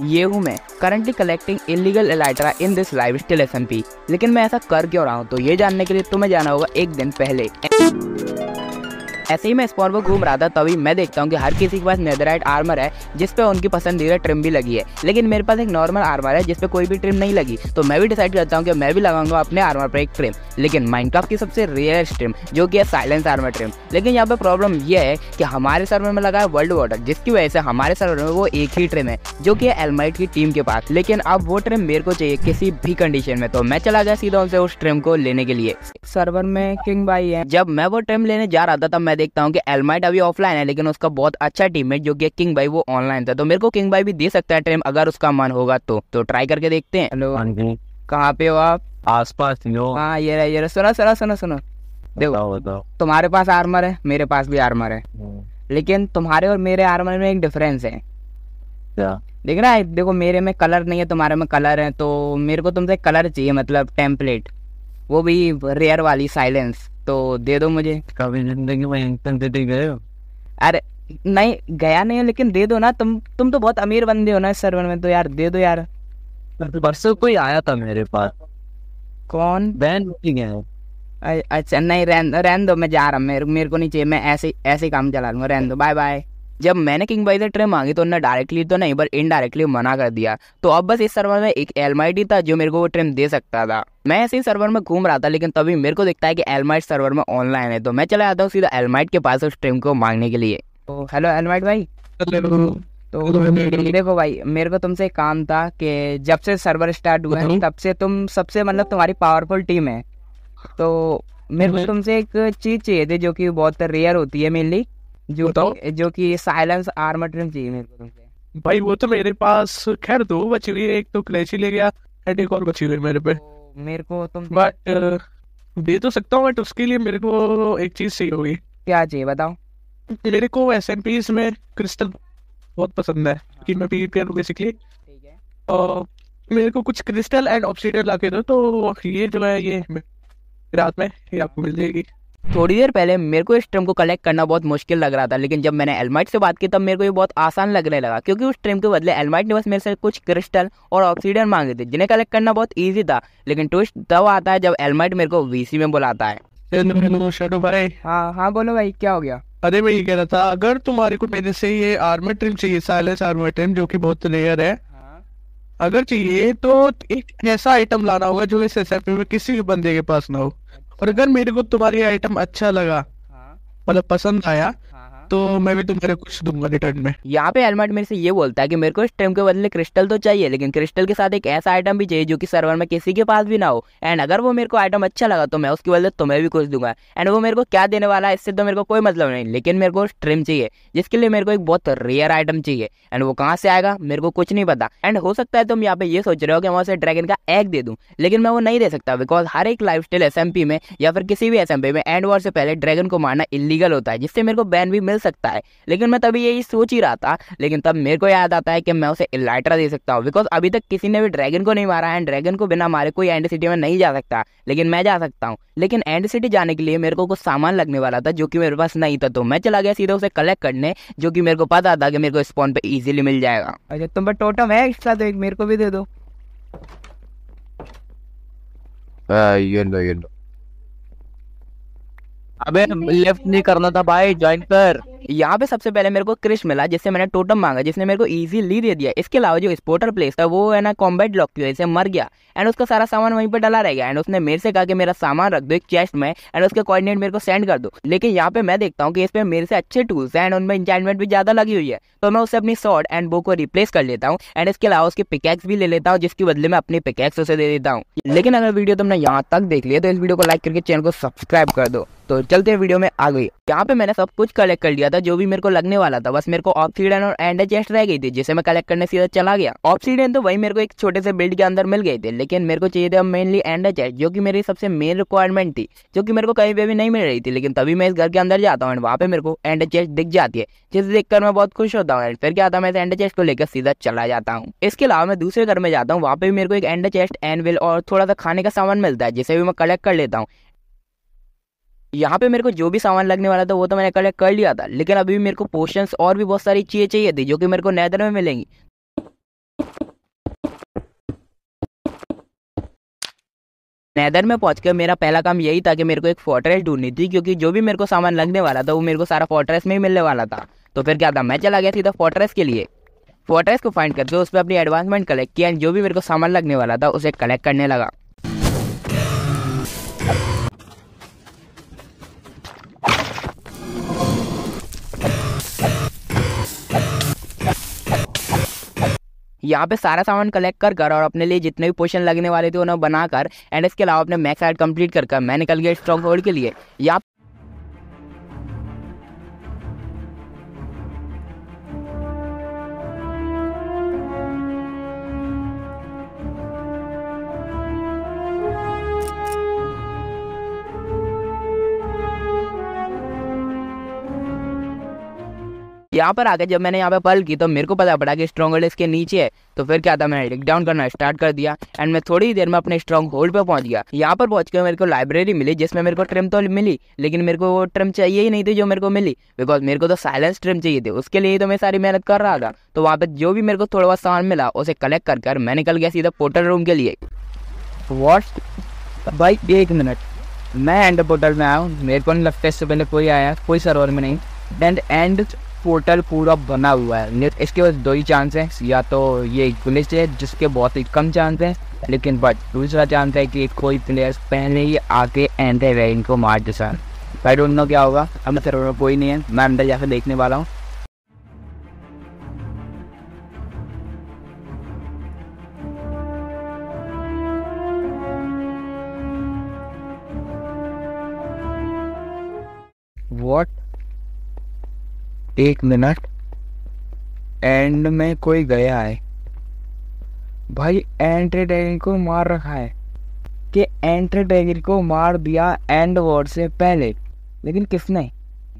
ये हूँ मैं currently collecting illegal elytra in this live still P लेकिन मैं ऐसा कर क्यों रहा हूँ तो ये जानने के लिए तुम्हें जाना होगा एक दिन पहले ऐसे ही मैं स्पॉन पर घूम रहा था तभी मैं देखता हूँ कि हर किसी के पास नेदराइट आर्मर है जिस पे उनकी पसंदीदा ट्रिम भी लगी है लेकिन मेरे पास एक नॉर्मल आर्मर है जिस पे कोई भी ट्रिम नहीं लगी तो मैं भी डिसाइड करता हूँ कि मैं भी लगाऊंगा अपने आर्मर पर एक ट्रिम लेकिन माइनक्राफ्ट की सबसे रेयर स्ट्रीम जो कि है साइलेंस आर्मर ट्रीम लेकिन यहाँ पर प्रॉब्लम ये है कि हमारे सर्वर में लगा है वर्ल्ड वाटर जिसकी वजह से हमारे सर्वर में वो एक ही ट्रेन है जो कि एलमाइट की टीम के पास लेकिन अब वो ट्रेन मेरे को चाहिए किसी भी कंडीशन में तो मैं चला गया सीधा उनसे उस ट्रीम को लेने के लिए सर्वर में किंग भाई है जब मैं वो ट्रीम लेने जा रहा था तब मैं देखता हूँ की एलमाइट अभी ऑफलाइन है लेकिन उसका बहुत अच्छा है जो की किंग भाई वो ऑनलाइन था तो मेरे को किंग भाई भी दे सकता है ट्रीम अगर उसका मन होगा तो, तो ट्राई करके देखते हैं हेलो हाँ कहाँ पे हो आप आस पास हाँ ये रहा ये रहा सुनो सुनो सुनो सुनो देखो बताओ बताओ तुम्हारे पास आर्मर है मेरे पास भी आर्मर है हम्म। लेकिन तुम्हारे और मेरे आर्मर में एक डिफरेंस है देख रहा है देखो मेरे में कलर नहीं है तुम्हारे में कलर है तो मेरे को तुमसे कलर चाहिए मतलब टेम्पलेट वो भी रेयर वाली साइलेंस तो दे दो मुझे कभी जिंदगी में हैंगटन गए हो अरे नहीं गया नहीं लेकिन दे दो ना तुम तुम तो बहुत अमीर बंदे हो ना इस सर्वर में तो यार दे दो यार परसों कोई आया था मेरे पास कौन बैन मिटिंग है अच्छा नहीं रहन दो रहन दो मैं जा रहा हूँ मेरे मेरे को नहीं चाहिए मैं ऐसे ऐसे काम चला लूँगा रहन दो बाय बाय जब मैंने किंग बाई से ट्रे मांगी तो उन्होंने डायरेक्टली तो नहीं पर इनडायरेक्टली मना कर दिया तो अब बस इस सर्वर में एक एल था जो मेरे को वो ट्रेन दे सकता था मैं ऐसे ही सर्वर में घूम रहा था लेकिन तभी मेरे को दिखता है कि एलमाइट सर्वर में ऑनलाइन है तो मैं चला जाता हूँ सीधा एलमाइट के पास उस ट्रेन को मांगने के लिए तो, हेलो एलमाइट भाई तो, तो देखो भाई मेरे को तुमसे एक काम था कि जब से सर्वर स्टार्ट हुआ है तब से तुम सबसे मतलब तुम्हारी पावरफुल टीम है तो मेरे को तुमसे एक चीज़ चाहिए थी जो कि बहुत रेयर होती है मेनली जो जो कि साइलेंस आर्मर ट्रिम चाहिए मेरे को तुमसे भाई वो तो मेरे पास खैर दो बची हुई एक तो क्लेची ले गया एंड एक और बची हुई मेरे पे तो मेरे को तुम बट दे तो सकता हूँ बट तो उसके लिए मेरे को एक चीज चाहिए होगी क्या चाहिए बताओ मेरे को एस एन पी में क्रिस्टल बहुत पसंद है क्योंकि हाँ। मैं पीवीपी कर बेसिकली और मेरे को कुछ क्रिस्टल एंड ऑब्सीडियन लाके दो तो ये जो है ये रात में ये आपको मिल जाएगी थोड़ी देर पहले मेरे को इस ट्रिम को कलेक्ट करना बहुत मुश्किल लग रहा था लेकिन जब मैंने एलमाइट से बात की तब मेरे को ये बहुत आसान लगने लगा क्योंकि उस ट्रिम के बदले एलमाइट ने बस मेरे से कुछ क्रिस्टल और ऑक्सीडन मांगे थे जिन्हें कलेक्ट करना बहुत ईजी था लेकिन ट्विस्ट तब आता है जब एलमाइट मेरे को वीसी में बुलाता है हाँ हाँ बोलो भाई क्या हो गया अरे मैं ये कह रहा था अगर तुम्हारे को मेरे से ये आर्मर ट्रिम चाहिए साइलेंस आर्मर ट्रिम जो कि बहुत रेयर है हाँ। अगर चाहिए तो एक ऐसा आइटम लाना होगा जो इस एसएफपी में किसी भी बंदे के पास ना हो और अच्छा। अगर मेरे को तुम्हारी आइटम अच्छा लगा हाँ। मतलब पसंद आया तो मैं भी तुम्हारे तो कुछ दूंगा रिटर्न में यहाँ पे हेलमेट मेरे से ये बोलता है कि मेरे को इस टाइम के बदले क्रिस्टल तो चाहिए लेकिन क्रिस्टल के साथ एक ऐसा आइटम भी चाहिए जो कि सर्वर में किसी के पास भी ना हो एंड अगर वो मेरे को आइटम अच्छा लगा तो मैं उसके बदले तुम्हें भी कुछ दूंगा एंड वो मेरे को क्या देने वाला है इससे तो मेरे को कोई मतलब नहीं लेकिन मेरे को स्ट्रीम चाहिए जिसके लिए मेरे को एक बहुत रेयर आइटम चाहिए एंड वो कहाँ से आएगा मेरे को कुछ नहीं पता एंड हो सकता है तुम यहाँ पे ये सोच रहे हो कि मैं उसे ड्रैगन का एग दे दूँ लेकिन मैं वो नहीं दे सकता बिकॉज हर एक लाइफ स्टाइल में या फिर किसी भी एस में एंड वॉर से पहले ड्रैगन को मारना इलीगल होता है जिससे मेरे को बैन भी मिल सकता है लेकिन मैं तभी यही सोच ही रहा था लेकिन तब मेरे को याद आता है कि मैं उसे इलाइटरा दे सकता हूँ बिकॉज अभी तक किसी ने भी ड्रैगन को नहीं मारा है ड्रैगन को बिना मारे कोई एंड सिटी में नहीं जा सकता लेकिन मैं जा सकता हूँ लेकिन एंड सिटी जाने के लिए मेरे को कुछ सामान लगने वाला था जो कि मेरे पास नहीं था तो मैं चला गया सीधे उसे कलेक्ट करने जो कि मेरे को पता था कि मेरे को स्पॉन पे ईजिली मिल जाएगा अच्छा तुम पर टोटम है एक्स्ट्रा तो एक मेरे को भी दे दो ये लो ये लो अबे लेफ्ट नहीं करना था भाई ज्वाइन कर यहाँ पे सबसे पहले मेरे को क्रिश मिला जिससे मैंने टोटम मांगा जिसने मेरे को ली दे दिया इसके अलावा जो स्पोर्टर प्लेस था वो है ना कॉम्बेट लॉक की वजह से मर गया एंड उसका सारा सामान वहीं पर डला रह गया एंड उसने मेरे से कहा कि मेरा सामान रख दो एक चेस्ट में एंड उसके कोऑर्डिनेट मेरे को सेंड कर दो लेकिन यहाँ पे मैं देखता हूँ कि इस पर मेरे से अच्छे टूल्स हैं एंड उनमें इंजाइनमेंट भी ज़्यादा लगी हुई है तो मैं उसे अपनी शॉर्ट एंड बो को रिप्लेस कर लेता हूँ एंड इसके अलावा उसके पिकेक्स भी ले लेता हूँ जिसके बदले में अपनी पिकेक्स उसे दे देता हूँ लेकिन अगर वीडियो तुमने यहाँ तक देख लिया तो इस वीडियो को लाइक करके चैनल को सब्सक्राइब कर दो तो चलते हैं वीडियो में आ गई यहाँ पे मैंने सब कुछ कलेक्ट कर लिया था जो भी मेरे को लगने वाला था बस मेरे को ऑक्सीडन और एंड चेस्ट रह गई थी जिसे मैं कलेक्ट करने सीधा चला गया ऑक्सीडन तो वही मेरे को एक छोटे से बिल्ड के अंदर मिल गई थे लेकिन मेरे को चाहिए था मेनली एंड चेस्ट जो की मेरी सबसे मेन रिक्वायरमेंट थी जो की मेरे को कहीं पे भी नहीं मिल रही थी लेकिन तभी मैं इस घर के अंदर जाता हूँ वहाँ पे मेरे को एंड चेस्ट दिख जाती है जिसे देखकर मैं बहुत खुश होता हूँ फिर क्या आता मैं इस चेस्ट को लेकर सीधा चला जाता हूँ इसके अलावा मैं दूसरे घर में जाता हूँ वहाँ पे भी मेरे को एक एंड चेस्ट एनविल और थोड़ा सा खाने का सामान मिलता है जिसे भी मैं कलेक्ट कर लेता हूँ यहाँ पे मेरे को जो भी सामान लगने वाला था वो तो मैंने कलेक्ट कर लिया था लेकिन अभी भी मेरे को पोशन और भी बहुत सारी चीज़ें चाहिए थी जो कि मेरे को नैदर में मिलेंगी नैदर में पहुंच कर मेरा पहला काम यही था कि मेरे को एक फोर्ट्रेस ढूंढनी थी क्योंकि जो भी मेरे को सामान लगने वाला था वो मेरे को सारा फोर्ट्रेस में ही मिलने वाला था तो फिर क्या था मैं चला गया सीधा फोर्ट्रेस के लिए फोर्ट्रेस को फाइंड करके उस पर अपनी एडवांसमेंट कलेक्ट किया जो भी मेरे को सामान लगने वाला था उसे कलेक्ट करने लगा यहाँ पे सारा सामान कलेक्ट कर कर और अपने लिए जितने भी पोशन लगने वाले थे उन्हें बनाकर एंड इसके अलावा अपने मैक्स साइड कंप्लीट कर कर मैंने कल गया स्ट्रॉक होल्ड के लिए यहाँ यहाँ पर आके जब मैंने यहाँ पे पल की तो मेरे को पता पड़ा कि स्ट्रॉन्ग होल्ड इसके नीचे है तो फिर क्या था मैंने टेक डाउन करना स्टार्ट कर दिया एंड मैं थोड़ी देर में अपने स्ट्रॉन्ग होल्ड पर पहुंच गया यहाँ पर पहुंच के मेरे को लाइब्रेरी मिली जिसमें मेरे को ट्रिम तो मिली लेकिन मेरे को वो ट्रिम चाहिए ही नहीं थी जो मेरे को मिली बिकॉज मेरे को तो साइलेंस ट्रिम चाहिए थी उसके लिए तो मैं सारी मेहनत कर रहा था तो वहाँ पर जो भी मेरे को थोड़ा बहुत सामान मिला उसे कलेक्ट कर कर मैं निकल गया सीधा पोर्टल रूम के लिए वॉट भाई एक मिनट मैं एंड पोर्टल में आया हूँ मेरे को नहीं लगता इससे पहले कोई आया कोई सर्वर में नहीं एंड एंड पोर्टल पूरा बना हुआ है इसके बाद दो ही चांस हैं या तो ये पुलिस है जिसके बहुत ही कम चांस हैं लेकिन बट दूसरा चांस है कि कोई प्लेयर्स पहले ही आके एंड है इनको मार दे सर आई डोंट नो क्या होगा अब मैं सर कोई नहीं है मैं अंदर जाकर देखने वाला हूँ वॉट एक मिनट एंड में कोई गया है भाई एंट्री टैगर को मार रखा है कि एंट्री टैगर को मार दिया एंड वर्ड से पहले लेकिन किसने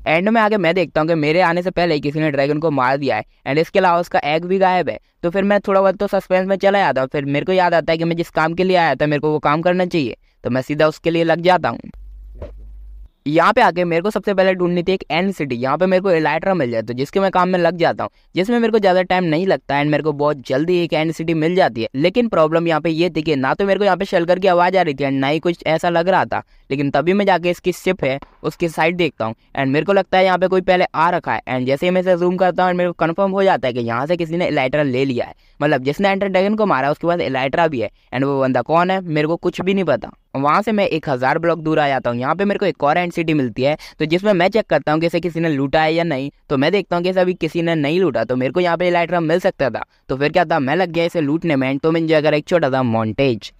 एंड में आगे मैं देखता हूँ कि मेरे आने से पहले ही किसी ने ड्रैगन को मार दिया है एंड इसके अलावा उसका एग भी गायब है तो फिर मैं थोड़ा बहुत तो सस्पेंस में चला जाता हूँ फिर मेरे को याद आता है कि मैं जिस काम के लिए आया था मेरे को वो काम करना चाहिए तो मैं सीधा उसके लिए लग जाता हूँ यहाँ पे आके मेरे को सबसे पहले ढूंढनी थी एक एंड सिटी यहाँ पे मेरे को एलाइट्रा मिल जाए तो जिसके मैं काम में लग जाता हूँ जिसमें मेरे को ज़्यादा टाइम नहीं लगता एंड मेरे को बहुत जल्दी एक एन सिटी मिल जाती है लेकिन प्रॉब्लम यहाँ पे ये थी कि ना तो मेरे को यहाँ पे शलकर की आवाज़ आ रही थी एंड ना ही कुछ ऐसा लग रहा था लेकिन तभी मैं जाके इसकी सिप है उसकी साइड देखता हूँ एंड मेरे को लगता है यहाँ पे कोई पहले आ रखा है एंड जैसे ही मैं जूम करता हूँ एंड मेरे को कन्फर्म हो जाता है कि यहाँ से किसी ने इलाइट्रा ले लिया है मतलब जिसने एंटर ड्रैगन को मारा उसके बाद इलाइट्रा भी है एंड वो बंदा कौन है मेरे को कुछ भी नहीं पता वहाँ से मैं एक हज़ार ब्लॉक दूर आ जाता हूँ यहाँ पे मेरे को एक और एंड सिटी मिलती है तो जिसमें मैं चेक करता हूँ कि इसे किसी ने लूटा है या नहीं तो मैं देखता हूँ कि इसे अभी किसी ने नहीं लूटा तो मेरे को यहाँ पे लाइटरा मिल सकता था तो फिर क्या था मैं लग गया इसे लूटने में तो मैं इंजॉय एक छोटा था मॉन्टेज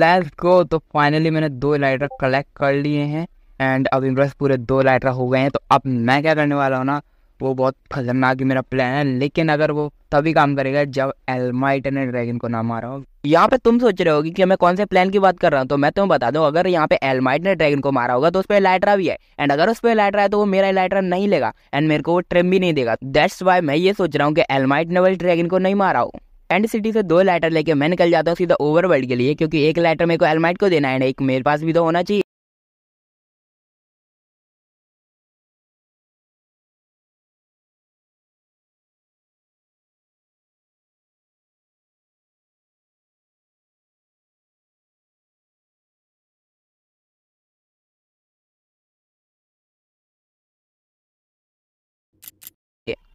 लेट्स गो तो फाइनली मैंने दो लाइटर कलेक्ट कर लिए हैं एंड अब इम्प्रेस पूरे दो लाइटर हो गए हैं तो अब मैं क्या करने वाला हूँ ना वो बहुत खतरनाक ही मेरा प्लान है लेकिन अगर वो तभी काम करेगा जब एलमाइट ने ड्रैगन को ना मारा होगा यहाँ पे तुम सोच रहे होगी कि मैं कौन से प्लान की बात कर रहा हूँ तो मैं तुम्हें बता दूँ अगर यहाँ पे एलमाइट ने ड्रैगन को मारा होगा तो उस पर लाइटरा भी है एंड अगर उस पर लाइटरा है तो वो मेरा लाइटरा नहीं लेगा एंड मेरे को वो ट्रिम भी नहीं देगा दैट्स वाई मैं ये सोच रहा हूँ कि एलमाइट ने वाली ड्रैगन को नहीं मारा हो एंड सिटी से दो लेटर लेके मैं निकल जाता हूँ सीधा ओवर वर्ल्ड के लिए क्योंकि एक लेटर मेरे को एलमाइट को देना है एक मेरे पास भी तो होना चाहिए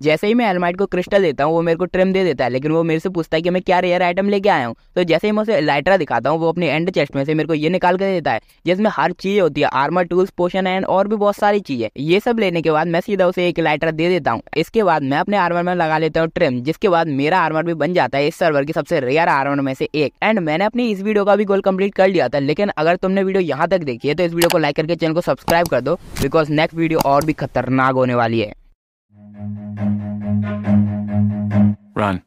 जैसे ही मैं एलमाइट को क्रिस्टल देता हूँ वो मेरे को ट्रिम दे देता है लेकिन वो मेरे से पूछता है कि मैं क्या रेयर आइटम लेके आया हूँ तो जैसे ही मैं उसे लाइटरा दिखाता हूँ वो अपने एंड चेस्ट में से मेरे को ये निकाल कर देता है जिसमें हर चीज़ होती है आर्मर टूल्स पोशन एंड और भी बहुत सारी चीज़ें ये सब लेने के बाद मैं सीधा उसे एक लाइटर दे देता हूँ इसके बाद मैं अपने आर्मर में लगा लेता हूँ ट्रिम जिसके बाद मेरा आर्मर भी बन जाता है इस सर्वर की सबसे रेयर आर्मर में से एक एंड मैंने अपनी इस वीडियो का भी गोल कम्प्लीट कर लिया था लेकिन अगर तुमने वीडियो यहाँ तक देखी है तो इस वीडियो को लाइक करके चैनल को सब्सक्राइब कर दो बिकॉज नेक्स्ट वीडियो और भी खतरनाक होने वाली है Run.